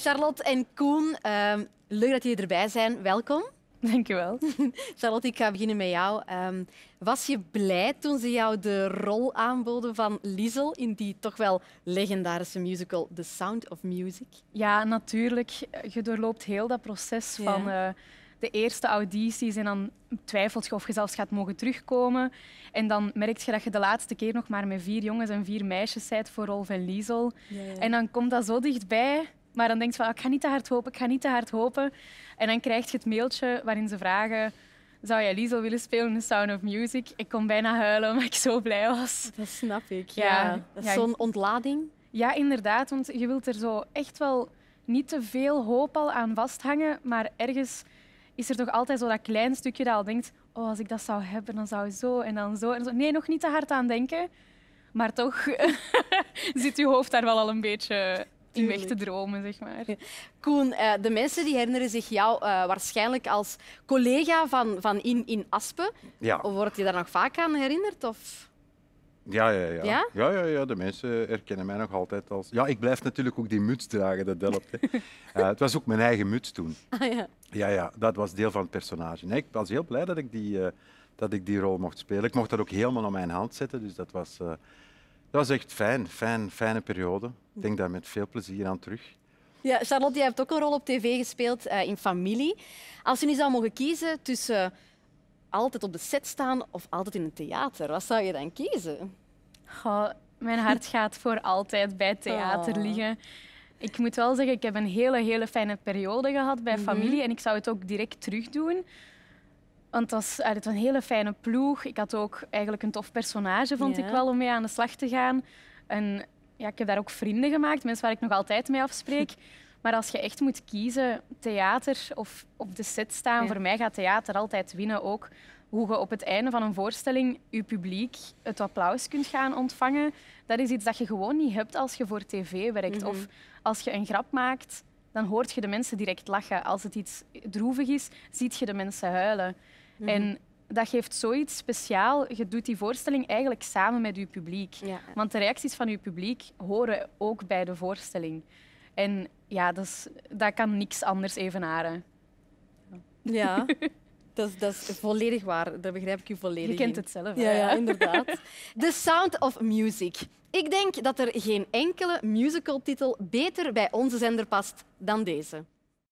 Charlotte en Koen, ehm, leuk dat jullie erbij zijn. Welkom. Dankjewel. Charlotte, ik ga beginnen met jou. Ehm, was je blij toen ze jou de rol aanboden van Liesel in die toch wel legendarische musical The Sound of Music? Ja, natuurlijk. Je doorloopt heel dat proces van eh, de eerste audities en dan twijfelt je of je zelfs gaat mogen terugkomen. En dan merk je dat je de laatste keer nog maar met vier jongens en vier meisjes bent voor rol van Liesel. En dan komt dat zo dichtbij maar dan denkt van, ah, ik ga niet te hard hopen, ik ga niet te hard hopen. En dan krijg je het mailtje waarin ze vragen, zou jij Liesel willen spelen in The Sound of Music? Ik kon bijna huilen, omdat ik zo blij was. Dat snap ik, ja. Dat is zo'n ontlading. Ja, inderdaad, want je wilt er zo echt wel niet te veel hoop al aan vasthangen, maar ergens is er toch altijd zo dat klein stukje dat al denkt, oh, als ik dat zou hebben, dan zou zo en dan zo en zo. Nee, nog niet te hard aan denken, maar toch zit je hoofd daar wel al een beetje in weg te dromen, zeg maar. Koen, eh, de mensen die herinneren zich jou eh, waarschijnlijk als collega van, van In in Aspen. Ja. Word je daar nog vaak aan herinnerd? Of? Ja ja ja. ja, ja, ja. de mensen herkennen mij nog altijd als... Ja, ik blijf natuurlijk ook die muts dragen, dat helpt. Eh, het was ook mijn eigen muts toen. Ah, ja. ja. Ja, dat was deel van het personage. Nee, ik was heel blij dat ik die, dat ik die rol mocht spelen. Ik mocht dat ook helemaal aan mijn hand zetten, dus dat was... Dat is echt fijn, fijn fijne periode. Ik denk daar met veel plezier aan terug. Ja, Charlotte, jij hebt ook een rol op tv gespeeld eh, in Familie. Als je nu zou mogen kiezen tussen altijd op de set staan of altijd in een theater, wat zou je dan kiezen? mijn hart gaat voor altijd bij theater oh. liggen. Ik moet wel zeggen, ik heb een hele, hele fijne periode gehad bij mhm. Familie en ik zou het ook direct terug doen. Want dat ah, was, het een hele fijne ploeg. Ik had ook eigenlijk een tof personage, vond ik wel, om mee aan de slag te gaan. En ja, ik heb daar ook vrienden gemaakt, mensen waar ik nog altijd mee afspreek. Maar als je echt moet kiezen, theater of op de set staan, voor mij gaat theater altijd winnen ook. Hoe je op het einde van een voorstelling je publiek het applaus kunt gaan ontvangen, dat is iets dat je gewoon niet hebt als je voor tv werkt. Mhm. Of als je een grap maakt, dan hoort je de mensen direct lachen. Als het iets droevig is, ziet je de mensen huilen. Mhm. En dat geeft zoiets speciaal. Je doet die voorstelling eigenlijk samen met je publiek. Want de reacties van je publiek horen ook bij de voorstelling. En ja, dat, dat kan niks anders evenaren. Ja, dat, is, dat is volledig waar. Daar begrijp ik u volledig Je kent het zelf. ja, inderdaad. The Sound of Music. Ik denk dat er geen enkele musicaltitel beter bij onze zender past dan deze.